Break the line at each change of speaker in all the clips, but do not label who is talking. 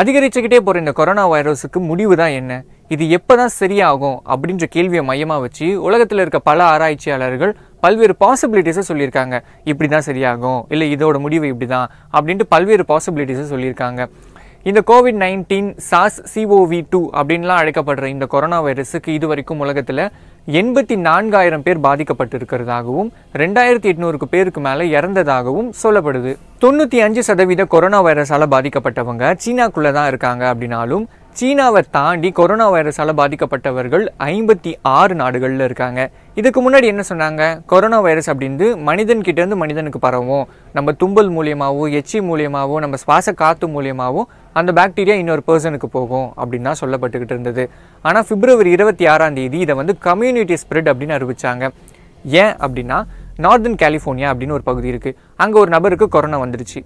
அதிகரிச்சுக்கிட்டே போகிற இந்த கொரோனா வைரஸுக்கு முடிவு தான் என்ன இது எப்போ தான் சரியாகும் அப்படின்ற கேள்வியை மையமாக வச்சு உலகத்தில் இருக்க பல ஆராய்ச்சியாளர்கள் பல்வேறு பாசிபிலிட்டிஸை சொல்லியிருக்காங்க இப்படி தான் சரியாகும் இல்லை இதோட முடிவு இப்படி தான் அப்படின்ட்டு பல்வேறு பாசிபிலிட்டிஸை சொல்லியிருக்காங்க இந்த கோவிட் நைன்டீன் சாஸ் சிஓவி டூ அப்படின்லாம் அழைக்கப்படுற இந்த கொரோனா வைரஸுக்கு இது வரைக்கும் உலகத்தில் எண்பத்தி நான்காயிரம் பேர் பாதிக்கப்பட்டிருக்கிறதாகவும் ரெண்டாயிரத்தி எட்நூறுக்கு பேருக்கு மேலே இறந்ததாகவும் சொல்லப்படுது தொண்ணூற்றி அஞ்சு சதவீத கொரோனா வைரஸால் பாதிக்கப்பட்டவங்க சீனாக்குள்ளே தான் இருக்காங்க அப்படின்னாலும் சீனாவை தாண்டி கொரோனா வைரஸால் பாதிக்கப்பட்டவர்கள் ஐம்பத்தி ஆறு நாடுகளில் இருக்காங்க இதுக்கு முன்னாடி என்ன சொன்னாங்க கொரோனா வைரஸ் அப்படின்னு மனிதன்கிட்டேருந்து மனிதனுக்கு பரவும் நம்ம தும்பல் மூலியமாகவோ எச்சி மூலியமாகவோ நம்ம சுவாச காற்று மூலியமாகவோ அந்த பாக்டீரியா இன்னொரு பர்சனுக்கு போகும் அப்படின்னு தான் சொல்லப்பட்டுக்கிட்டு இருந்தது ஆனால் பிப்ரவரி இருபத்தி ஆறாம் தேதி இதை வந்து கம்யூனிட்டி ஸ்ப்ரெட் அப்படின்னு அறிவிச்சாங்க ஏன் அப்படின்னா நார்தன் கலிஃபோர்னியா அப்படின்னு ஒரு பகுதி இருக்குது அங்கே ஒரு நபருக்கு கொரோனா வந்துருச்சு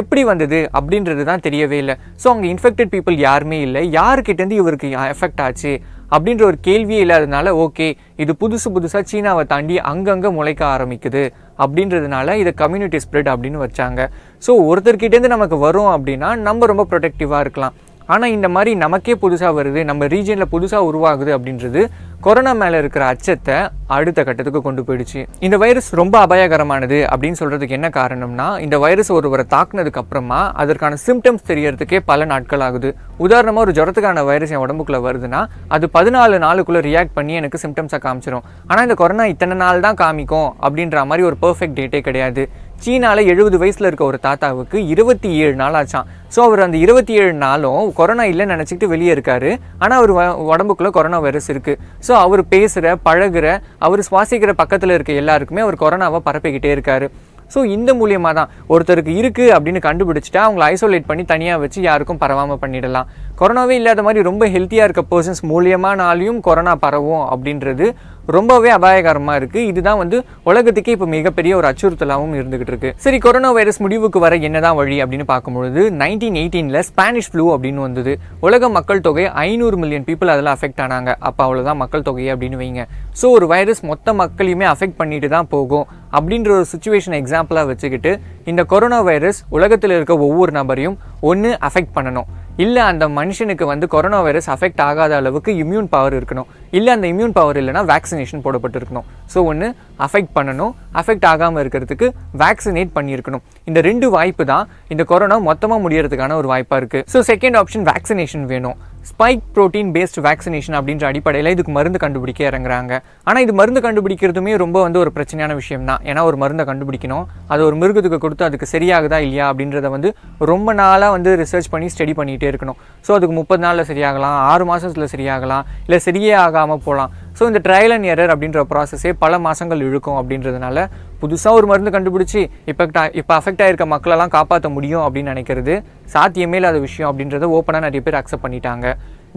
எப்படி வந்தது அப்படின்றது தான் தெரியவே இல்லை ஸோ அங்கே இன்ஃபெக்டட் பீப்புள் யாருமே இல்லை யாருக்கிட்டேருந்து இவருக்கு எஃபெக்ட் ஆச்சு அப்படின்ற ஒரு கேள்வியே இல்லாததுனால ஓகே இது புதுசு புதுசாக சீனாவை தாண்டி அங்கங்கே முளைக்க ஆரம்பிக்குது அப்படின்றதுனால இதை கம்யூனிட்டி ஸ்ப்ரெட் அப்படின்னு வச்சாங்க ஸோ ஒருத்தர்கிட்டேருந்து நமக்கு வரும் அப்படின்னா நம்ம ரொம்ப ப்ரொடெக்டிவாக இருக்கலாம் ஆனால் இந்த மாதிரி நமக்கே புதுசாக வருது நம்ம ரீஜனில் புதுசாக உருவாகுது அப்படின்றது கொரோனா மேலே இருக்கிற அச்சத்தை அடுத்த கட்டத்துக்கு கொண்டு போயிடுச்சு இந்த வைரஸ் ரொம்ப அபாயகரமானது அப்படின்னு சொல்கிறதுக்கு என்ன காரணம்னா இந்த வைரஸ் ஒருவரை தாக்குனதுக்கு அப்புறமா அதற்கான சிம்டம்ஸ் தெரியறதுக்கே பல நாட்கள் ஆகுது உதாரணமாக ஒரு ஜுரத்துக்கான வைரஸ் என் உடம்புக்குள்ளே வருதுன்னா அது பதினாலு நாளுக்குள்ளே ரியாக்ட் பண்ணி எனக்கு சிம்டம்ஸை காமிச்சிடும் ஆனால் இந்த கொரோனா இத்தனை நாள் தான் காமிக்கும் அப்படின்ற மாதிரி ஒரு பர்ஃபெக்ட் டேட்டே கிடையாது சீனாவில் எழுபது வயசில் இருக்க ஒரு தாத்தாவுக்கு இருபத்தி ஏழு நாள் ஆச்சான் ஸோ அவர் அந்த இருபத்தி ஏழு நாளும் கொரோனா இல்லைன்னு நினச்சிக்கிட்டு வெளியே இருக்காரு ஆனால் அவர் உடம்புக்குள்ளே கொரோனா வைரஸ் இருக்குது ஸோ அவர் பேசுகிற பழகிற அவர் சுவாசிக்கிற பக்கத்தில் இருக்க எல்லாருக்குமே அவர் கொரோனாவை பரப்பிக்கிட்டே இருக்காரு ஸோ இந்த மூலியமாக தான் ஒருத்தருக்கு இருக்குது அப்படின்னு கண்டுபிடிச்சிட்டா அவங்களை ஐசோலேட் பண்ணி தனியாக வச்சு யாருக்கும் பரவாமல் பண்ணிடலாம் கொரோனாவே இல்லாத மாதிரி ரொம்ப ஹெல்த்தியாக இருக்க பர்சன்ஸ் மூலியமானாலையும் கொரோனா பரவும் அப்படின்றது ரொம்பவே அபாயகரமாக இருக்குது இதுதான் வந்து உலகத்துக்கே இப்போ மிகப்பெரிய ஒரு அச்சுறுத்தலாகவும் இருந்துகிட்டு இருக்கு சரி கொரோனா வைரஸ் முடிவுக்கு வர என்னதான் வழி அப்படின்னு பார்க்கும்பொழுது நைன்டீன் எயிட்டீனில் ஸ்பானிஷ் ஃப்ளூ அப்படின்னு வந்தது உலக மக்கள் தொகை ஐநூறு மில்லியன் பீப்புள் அதில் அஃபெக்ட் ஆனாங்க அப்போ அவ்வளோதான் மக்கள் தொகையை அப்படின்னு வைங்க ஸோ ஒரு வைரஸ் மொத்த மக்களையுமே அஃபெக்ட் பண்ணிட்டு தான் போகும் அப்படின்ற ஒரு சுச்சுவேஷன் எக்ஸாம்பிளாக வச்சுக்கிட்டு இந்த கொரோனா வைரஸ் உலகத்தில் இருக்க ஒவ்வொரு நபரையும் ஒன்று அஃபெக்ட் பண்ணணும் இல்லை அந்த மனுஷனுக்கு வந்து கொரோனா வைரஸ் அஃபெக்ட் ஆகாத அளவுக்கு இம்யூன் பவர் இருக்கணும் இல்லை அந்த இம்யூன் பவர் இல்லைனா வேக்சினேஷன் போடப்பட்டிருக்கணும் ஸோ ஒன்று அஃபெக்ட் பண்ணணும் அஃபெக்ட் ஆகாமல் இருக்கிறதுக்கு வேக்சினேட் பண்ணியிருக்கணும் இந்த ரெண்டு வாய்ப்பு தான் இந்த கொரோனா மொத்தமாக முடியறதுக்கான ஒரு வாய்ப்பாக இருக்குது ஸோ செகண்ட் ஆப்ஷன் வேக்சினேஷன் வேணும் ஸ்பைக் ப்ரோட்டீன் பேஸ்ட் வேக்சினேஷன் அப்படின்ற அடிப்படையில் இதுக்கு மருந்து கண்டுபிடிக்க இறங்குறாங்க ஆனால் இது மருந்து கண்டுபிடிக்கிறதுமே ரொம்ப வந்து ஒரு பிரச்சனையான விஷயம் தான் ஏன்னா ஒரு மருந்தை கண்டுபிடிக்கணும் அது ஒரு மிருகத்துக்கு கொடுத்து அதுக்கு சரியாகுதா இல்லையா அப்படின்றத வந்து ரொம்ப நாளாக வந்து ரிசர்ச் பண்ணி ஸ்டடி பண்ணிகிட்டே இருக்கணும் ஸோ அதுக்கு முப்பது நாளில் சரியாகலாம் ஆறு மாதத்தில் சரியாகலாம் இல்லை சரியே ஆகாமல் போகலாம் ஸோ இந்த ட்ரையல் அண்ட் எரர் அப்படின்ற ப்ராசஸே பல மாதங்கள் இழுக்கும் அப்படின்றதுனால புதுசாக ஒரு மருந்து கண்டுபிடிச்சி இப்போ இப்போ அஃபெக்ட் ஆகிருக்க மக்களெல்லாம் காப்பாற்ற முடியும் அப்படின்னு நினைக்கிறது சாத்தியமே இல்லாத விஷயம் அப்படின்றத ஓப்பனாக நிறைய பேர் அக்செப்ட் பண்ணிட்டாங்க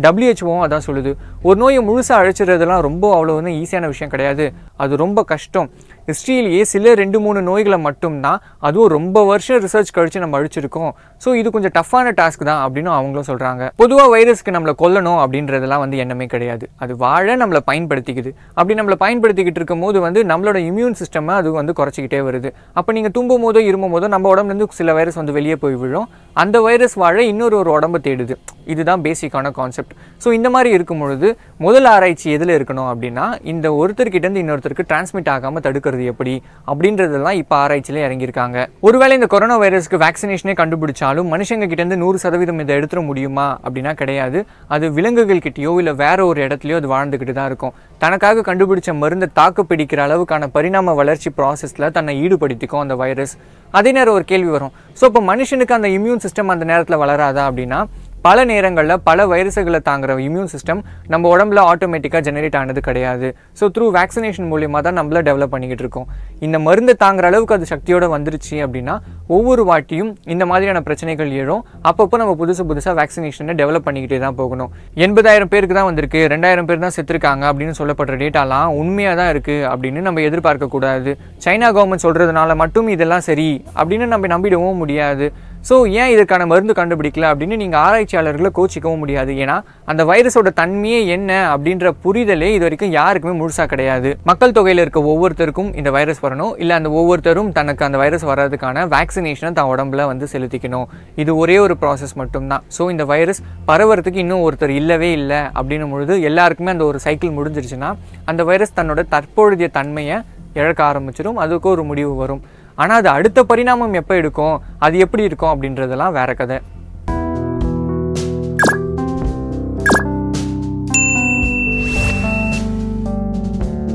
டபிள்யூஹெச்ஓவும் அதான் சொல்லுது ஒரு நோயை முழுசாக அழைச்சிடுறதுலாம் ரொம்ப அவ்வளோ வந்து ஈஸியான விஷயம் கிடையாது அது ரொம்ப கஷ்டம் ஹிஸ்ட்ரியிலேயே சில ரெண்டு மூணு நோய்களை மட்டும்தான் அதுவும் ரொம்ப வருஷம் ரிசர்ச் கழித்து நம்ம அழிச்சிருக்கோம் ஸோ இது கொஞ்சம் டஃப்பான டாஸ்க் தான் அப்படின்னு அவங்களும் சொல்கிறாங்க பொதுவாக வைரஸ்க்கு நம்மளை கொல்லணும் அப்படின்றதெல்லாம் வந்து எண்ணமே கிடையாது அது வாழ நம்மளை பயன்படுத்திக்குது அப்படி நம்மளை பயன்படுத்திக்கிட்டு இருக்கும் போது வந்து நம்மளோட இம்யூன் சிஸ்டம் அது வந்து குறைச்சிக்கிட்டே வருது அப்போ நீங்கள் தும்பும் போதோ இருமும் போதோ நம்ம உடம்புலேருந்து சில வைரஸ் வந்து வெளியே போய் விழும் அந்த வைரஸ் வாழ இன்னொரு ஒரு உடம்பு தேடுது இதுதான் பேசிக்கான கான்செப்ட் ஸோ இந்த மாதிரி இருக்கும் பொழுது முதல் ஆராய்ச்சி எதில் இருக்கணும் அப்படின்னா இந்த ஒருத்தர்கிட்டேருந்து இன்னொருத்தருக்கு டிரான்ஸ்மிட் ஆகாமல் தடுக்கிறது எப்படி அப்படின்றதெல்லாம் இப்போ ஆராய்ச்சியில் இறங்கியிருக்காங்க ஒருவேளை இந்த கொரோனா வைரஸ்க்கு வேக்சினேஷனே கண்டுபிடிச்சாலும் மனுஷங்க கிட்டேருந்து நூறு சதவீதம் இதை எடுத்துட முடியுமா அப்படின்னா கிடையாது அது விலங்குகள் கிட்டேயோ இல்லை வேற ஒரு இடத்துலையோ அது வாழ்ந்துக்கிட்டு தான் இருக்கும் தனக்காக கண்டுபிடிச்ச மருந்தை தாக்கு பிடிக்கிற அளவுக்கான பரிணாம வளர்ச்சி ப்ராசஸில் தன்னை ஈடுபடுத்திக்கும் அந்த வைரஸ் அதே நேரம் ஒரு கேள்வி வரும் ஸோ இப்போ மனுஷனுக்கு அந்த இம்யூன் சிஸ்டம் அந்த நேரத்தில் வளராதா அப்படின்னா பல நேரங்களில் பல வைரஸுகளை தாங்குற இம்யூன் சிஸ்டம் நம்ம உடம்புல ஆட்டோமேட்டிக்காக ஜெனரேட் ஆனது கிடையாது ஸோ த்ரூ வேக்சினேஷன் மூலியமாக தான் நம்மள டெவலப் பண்ணிக்கிட்டு இருக்கோம் இந்த மருந்து தாங்குற அளவுக்கு அது சக்தியோடு வந்துருச்சு அப்படின்னா ஒவ்வொரு வாட்டியும் இந்த மாதிரியான பிரச்சனைகள் ஏறும் அப்பப்போ நம்ம புதுசு புதுசாக வேக்சினேஷனை டெவலப் பண்ணிக்கிட்டே தான் போகணும் எண்பதாயிரம் பேருக்கு தான் வந்திருக்கு ரெண்டாயிரம் பேர் தான் செத்துருக்காங்க அப்படின்னு சொல்லப்படுற டேட்டாலாம் உண்மையாக தான் இருக்குது அப்படின்னு நம்ம எதிர்பார்க்கக்கூடாது சைனா கவர்மெண்ட் சொல்கிறதுனால மட்டும் இதெல்லாம் சரி அப்படின்னு நம்ம நம்பிடவும் முடியாது ஸோ ஏன் இதற்கான மருந்து கண்டுபிடிக்கல அப்படின்னு நீங்கள் ஆராய்ச்சியாளர்களை கோச்சிக்கவும் முடியாது ஏன்னா அந்த வைரஸோட தன்மையே என்ன அப்படின்ற புரிதலே இது வரைக்கும் யாருக்குமே முழுசாக கிடையாது மக்கள் தொகையில் இருக்க ஒவ்வொருத்தருக்கும் இந்த வைரஸ் வரணும் இல்லை அந்த ஒவ்வொருத்தரும் தனக்கு அந்த வைரஸ் வர்றதுக்கான வேக்சினேஷனை தான் உடம்புல வந்து செலுத்திக்கணும் இது ஒரே ஒரு ப்ராசஸ் மட்டும்தான் ஸோ இந்த வைரஸ் பரவறதுக்கு இன்னும் ஒருத்தர் இல்லவே இல்லை அப்படின்னும் பொழுது எல்லாருக்குமே அந்த ஒரு சைக்கிள் முடிஞ்சிருச்சுன்னா அந்த வைரஸ் தன்னோட தற்பொழுதைய தன்மையை இழக்க ஆரம்பிச்சிடும் அதுக்கு ஒரு முடிவு வரும் ஆனால் அது அடுத்த பரிணாமம் எப்போ எடுக்கும் அது எப்படி இருக்கும் அப்படின்றதெல்லாம் வேறு கதை